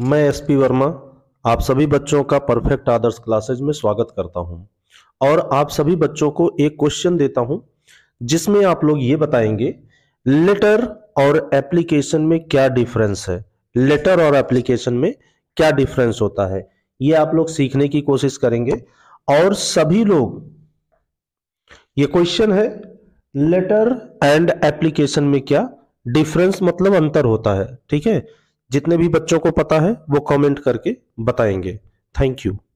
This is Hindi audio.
मैं एसपी वर्मा आप सभी बच्चों का परफेक्ट आदर्श क्लासेज में स्वागत करता हूं और आप सभी बच्चों को एक क्वेश्चन देता हूं जिसमें आप लोग ये बताएंगे लेटर और एप्लीकेशन में क्या डिफरेंस है लेटर और एप्लीकेशन में क्या डिफरेंस होता है ये आप लोग सीखने की कोशिश करेंगे और सभी लोग ये क्वेश्चन है लेटर एंड एप्लीकेशन में क्या डिफरेंस मतलब अंतर होता है ठीक है जितने भी बच्चों को पता है वो कमेंट करके बताएंगे थैंक यू